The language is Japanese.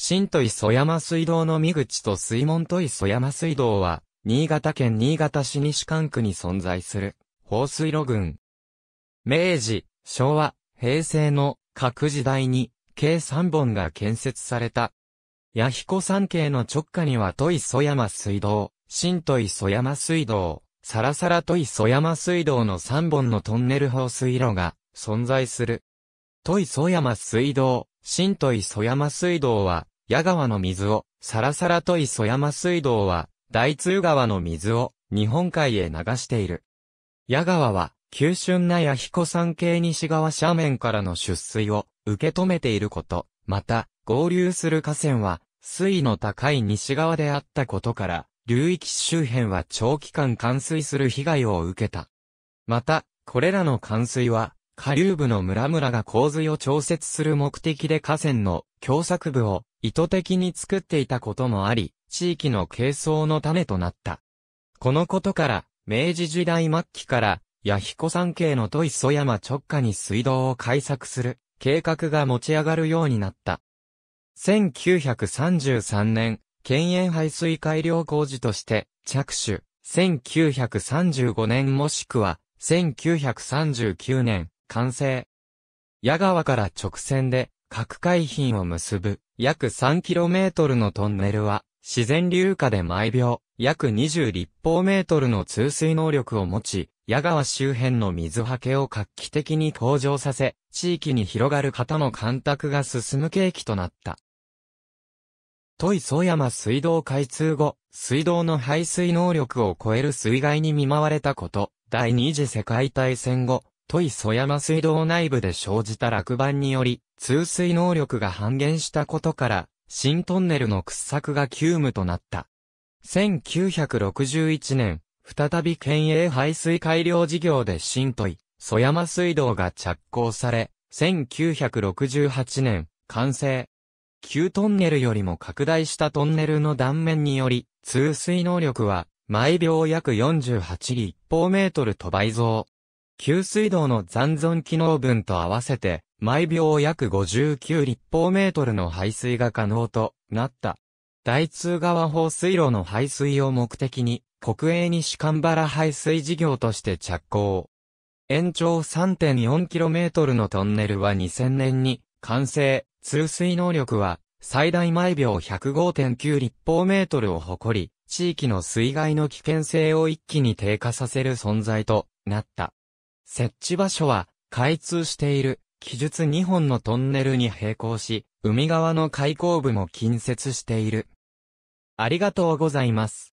新都磯山水道の見口と水門都磯山水道は、新潟県新潟市西館区に存在する、放水路群。明治、昭和、平成の各時代に、計3本が建設された。弥彦山系の直下には都磯山水道、新都磯山水道、サラサラ都磯山水道の3本のトンネル放水路が存在する。都磯山水道、新都井曽山水道は、矢川の水を、さらさらと井曽山水道は、大通川の水を、日本海へ流している。矢川は、急峻な弥彦山系西側斜面からの出水を、受け止めていること、また、合流する河川は、水位の高い西側であったことから、流域周辺は長期間冠水する被害を受けた。また、これらの冠水は、下流部の村々が洪水を調節する目的で河川の狭窄部を意図的に作っていたこともあり、地域の軽装の種となった。このことから、明治時代末期から、弥彦山系の戸磯山直下に水道を開削する計画が持ち上がるようになった。1933年、県園排水改良工事として着手。1935年もしくは1939年、完成。矢川から直線で、各海浜を結ぶ、約 3km のトンネルは、自然流下で毎秒、約20立方メートルの通水能力を持ち、矢川周辺の水はけを画期的に向上させ、地域に広がる方の干拓が進む契機となった。都磯山水道開通後、水道の排水能力を超える水害に見舞われたこと、第二次世界大戦後、都井曽山水道内部で生じた落盤により、通水能力が半減したことから、新トンネルの掘削が急務となった。1961年、再び県営排水改良事業で新都井、曽山水道が着工され、1968年、完成。旧トンネルよりも拡大したトンネルの断面により、通水能力は、毎秒約48立方メートルと倍増。給水道の残存機能分と合わせて、毎秒約59立方メートルの排水が可能となった。大通川放水路の排水を目的に、国営西神原排水事業として着工。延長 3.4km のトンネルは2000年に完成、通水能力は最大毎秒105.9立方メートルを誇り、地域の水害の危険性を一気に低下させる存在となった。設置場所は、開通している、記述2本のトンネルに並行し、海側の開口部も近接している。ありがとうございます。